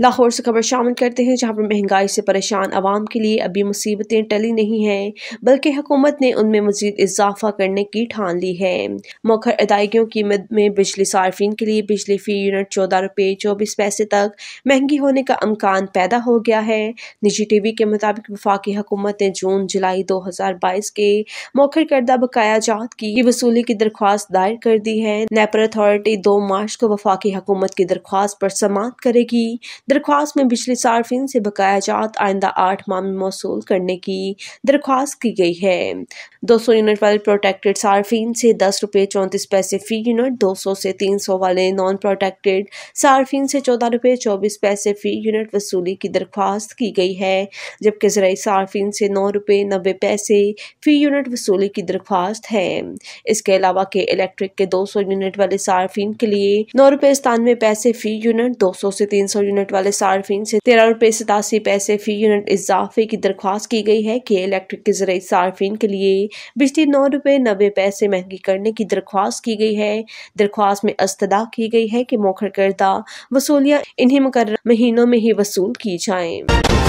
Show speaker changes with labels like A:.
A: लाहौर से खबर शामिल करते हैं जहां पर महंगाई से परेशान आवाम के लिए अभी मुसीबतें टली नहीं हैं बल्कि हुकूमत ने उनमें मजीद इजाफा करने की ठान ली है मौखर अदायगियों की मद में बिजली सार्फिन के लिए बिजली फी यूनिट चौदह रुपये चौबीस पैसे तक महंगी होने का अमकान पैदा हो गया है निजी टी वी के मुताबिक वफाकी हुकूमत ने जून जुलाई दो हज़ार बाईस के मौखर करदा बकाया जात की वसूली की दरख्वास्त दायर कर दी है नेपर अथॉरिटी दो मार्च को वफाकी हुकूमत की दरख्वास्त पर समाप्त करेगी दरख्वास्त में बिजली सार्फिन से बकाया जात आइंदा आठ माह में मौसू करने की दरख्वास्त की गई है दो सौ यूनिट वाले प्रोटेक्टेड सार्फिन से दस रुपये चौंतीस पैसे फी यूनिट दो सौ से तीन सौ वाले नॉन प्रोटेक्टेड सार्फिन से चौदह रुपये चौबीस पैसे फी यूनिट वसूली की दरख्वास्त की गई है जबकि जरिए सार्फिन से नौ रुपये नब्बे पैसे फी यूनिट वसूली की दरख्वास्त है इसके अलावा के इलेक्ट्रिक के दो सौ यूनिट वाले सार्फिन के लिए नौ रुपये सतानवे पैसे फी यूनिट दो सौ से तीन सौ यूनिट वाले सार्फिन से तेरह रुपए सतासी पैसे फी यूनिट इजाफे की दरख्वास्त की गई है कि इलेक्ट्रिक के जरिए सार्फिन के लिए बिजली नौ रुपए नबे पैसे महंगी करने की दरख्वास्त की गई है दरख्वास्त में अस्तदा की गई है कि मोखर करदा वसूलियाँ इन्हीं मुकर महीनों में ही वसूल की जाएं।